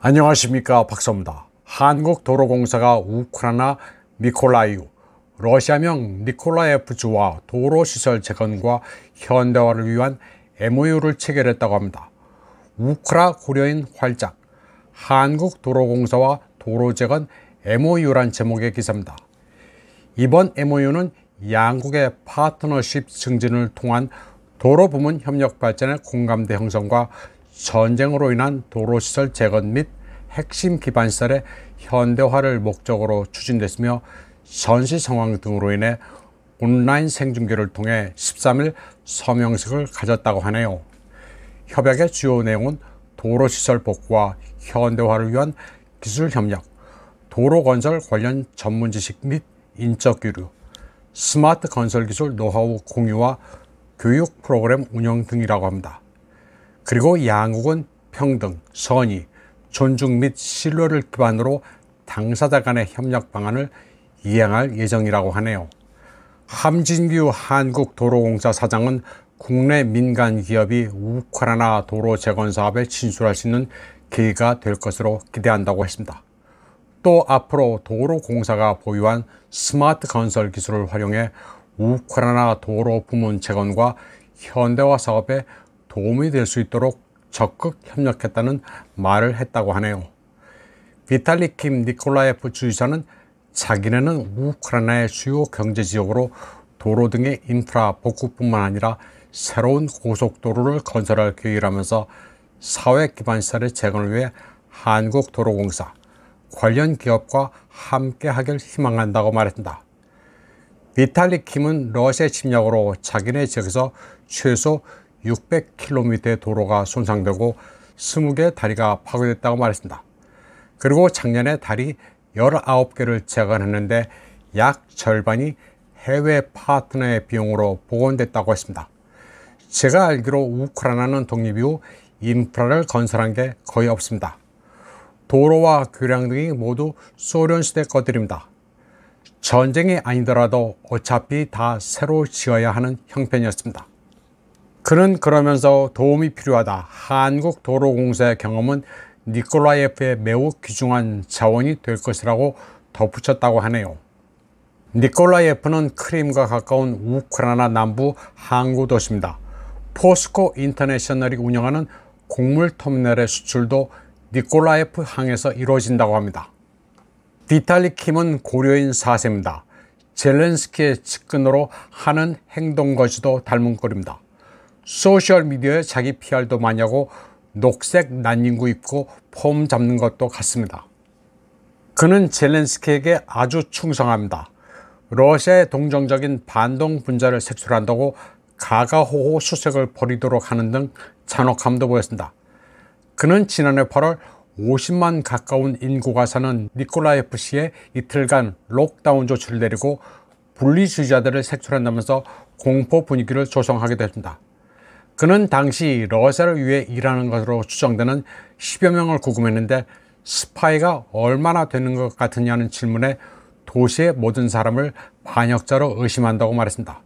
안녕하십니까 박서입니다. 한국도로공사가 우크라나 미콜라이우, 러시아명 니콜라예프주와 도로시설 재건과 현대화를 위한 MOU를 체결했다고 합니다. 우크라 고려인 활짝, 한국도로공사와 도로재건 MOU란 제목의 기사입니다. 이번 MOU는 양국의 파트너십 증진을 통한 도로 부문 협력 발전의 공감대 형성과 전쟁으로 인한 도로시설 재건 및 핵심 기반시설의 현대화를 목적으로 추진됐으며 전시 상황 등으로 인해 온라인 생중계를 통해 13일 서명식을 가졌다고 하네요. 협약의 주요 내용은 도로시설 복구와 현대화를 위한 기술 협력, 도로 건설 관련 전문 지식 및 인적 교류, 스마트 건설 기술 노하우 공유와 교육 프로그램 운영 등이라고 합니다. 그리고 양국은 평등, 선의, 존중 및 신뢰를 기반으로 당사자 간의 협력 방안을 이행할 예정이라고 하네요. 함진규 한국도로공사 사장은 국내 민간 기업이 우크라이나 도로 재건 사업에 진출할 수 있는 계기가 될 것으로 기대한다고 했습니다. 또 앞으로 도로공사가 보유한 스마트 건설 기술을 활용해 우크라이나 도로 부문 재건과 현대화 사업에 도움이 될 수 있도록 적극 협력했다는 말을 했다고 하네요. 비탈리 킴 니콜라예프 주지사는 자기네는 우크라이나의 주요 경제지역으로 도로 등의 인프라 복구뿐만 아니라 새로운 고속도로를 건설할 계획이라면서 사회기반시설의 재건을 위해 한국도로공사 관련 기업과 함께 하길 희망한다고 말했다. 비탈리 킴은 러시아 침략으로 자기네 지역에서 최소 600km의 도로가 손상되고 20개 다리가 파괴됐다고 말했습니다. 그리고 작년에 다리 19개를 재건했는데 약 절반이 해외 파트너의 비용으로 복원됐다고 했습니다. 제가 알기로 우크라이나는 독립 이후 인프라를 건설한 게 거의 없습니다. 도로와 교량 등이 모두 소련 시대 것들입니다. 전쟁이 아니더라도 어차피 다 새로 지어야 하는 형편이었습니다. 그는 그러면서 도움이 필요하다. 한국 도로공사의 경험은 니콜라이프의 매우 귀중한 자원이 될 것이라고 덧붙였다고 하네요. 니콜라이프는 크림과 가까운 우크라이나 남부 항구 도시입니다. 포스코 인터내셔널이 운영하는 곡물 터미널의 수출도 니콜라이프 항에서 이루어진다고 합니다. 비탈리 킴은 고려인 사세입니다 젤렌스키의 측근으로 하는 행동거지도 닮은 꼴입니다. 소셜미디어에 자기 PR도 많이 하고 녹색 난닝구 입고 폼 잡는 것도 같습니다. 그는 젤렌스키에게 아주 충성합니다. 러시아의 동정적인 반동 분자를 색출한다고 가가호호 수색을 벌이도록 하는 등 잔혹함도 보였습니다. 그는 지난해 8월 50만 가까운 인구가 사는 니콜라이프시에 이틀간 록다운 조치를 내리고 분리주의자들을 색출한다면서 공포 분위기를 조성하게 됐습니다. 그는 당시 러시아를 위해 일하는 것으로 추정되는 10여 명을 구금했는데 스파이가 얼마나 되는 것 같으냐는 질문에 도시의 모든 사람을 반역자로 의심한다고 말했습니다.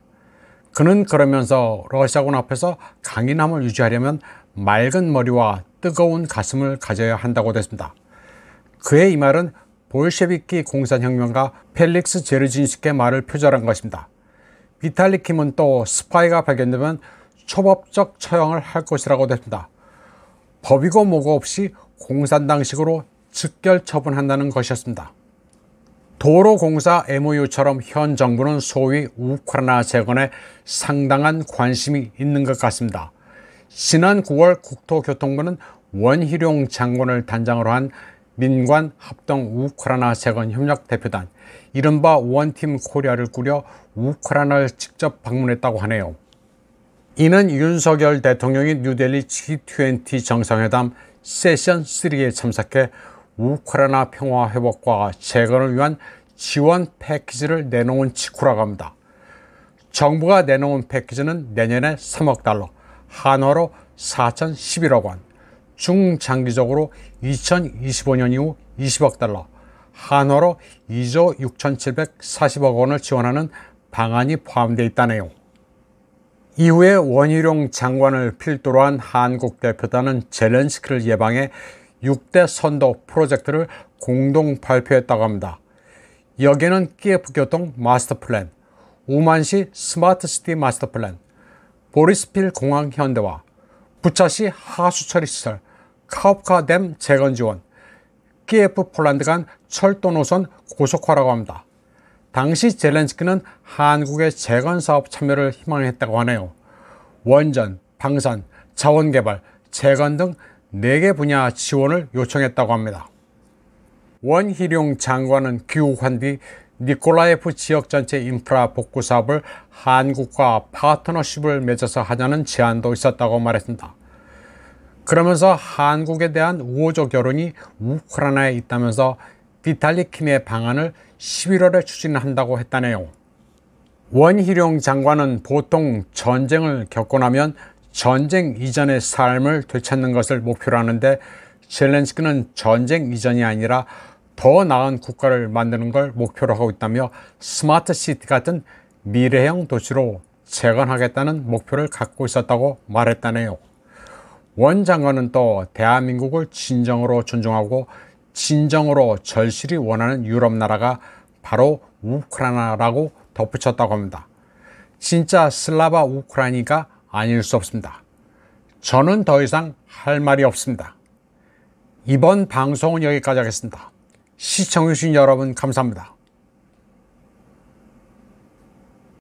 그는 그러면서 러시아군 앞에서 강인함을 유지하려면 맑은 머리와 뜨거운 가슴을 가져야 한다고 됐습니다. 그의 이 말은 볼셰비키 공산혁명가 펠릭스 제르진스키의 말을 표절한 것입니다. 비탈리 킴은 또 스파이가 발견되면 초법적 처형을 할 것이라고 됩니다. 법이고 뭐고 없이 공산당식으로 즉결 처분한다는 것이었습니다. 도로공사 MOU처럼 현 정부는 소위 우크라이나 재건에 상당한 관심이 있는 것 같습니다. 지난 9월 국토교통부는 원희룡 장군을 단장으로 한 민관 합동 우크라이나 재건 협력 대표단 이른바 원팀 코리아를 꾸려 우크라이나를 직접 방문했다고 하네요. 이는 윤석열 대통령이 뉴델리 G20 정상회담 세션 3에 참석해 우크라이나 평화 회복과 재건을 위한 지원 패키지를 내놓은 직후라고 합니다. 정부가 내놓은 패키지는 내년에 3억 달러, 한화로 4,011억 원, 중장기적으로 2025년 이후 20억 달러, 한화로 2조 6,740억 원을 지원하는 방안이 포함되어 있다네요. 이후에 원희룡 장관을 필두로 한 한국 대표단은 젤렌스키를 예방해 6대 선도 프로젝트를 공동 발표했다고 합니다. 여기에는 키예프 교통 마스터 플랜, 우만시 스마트 시티 마스터 플랜, 보리스필 공항 현대화, 부차시 하수 처리 시설, 카우카댐 재건 지원, 키예프 폴란드 간 철도 노선 고속화라고 합니다. 당시 젤렌스키는 한국의 재건 사업 참여를 희망했다고 하네요. 원전, 방산, 자원개발, 재건 등 4개 분야 지원을 요청했다고 합니다. 원희룡 장관은 귀국한 뒤 니콜라예프 지역 전체 인프라 복구 사업을 한국과 파트너십을 맺어서 하자는 제안도 있었다고 말했습니다. 그러면서 한국에 대한 우호적 여론이 우크라이나에 있다면서 비탈리킴의 방안을 11월에 추진한다고 했다네요. 원희룡 장관은 보통 전쟁을 겪고 나면 전쟁 이전의 삶을 되찾는 것을 목표로 하는데 젤렌스키는 전쟁 이전이 아니라 더 나은 국가를 만드는 걸 목표로 하고 있다며 스마트 시티 같은 미래형 도시로 재건하겠다는 목표를 갖고 있었다고 말했다네요. 원 장관은 또 대한민국을 진정으로 존중하고 진정으로 절실히 원하는 유럽 나라가 바로 우크라이나라고 덧붙였다고 합니다. 진짜 슬라바 우크라이니가 아닐 수 없습니다. 저는 더 이상 할 말이 없습니다. 이번 방송은 여기까지 하겠습니다. 시청해주신 여러분 감사합니다.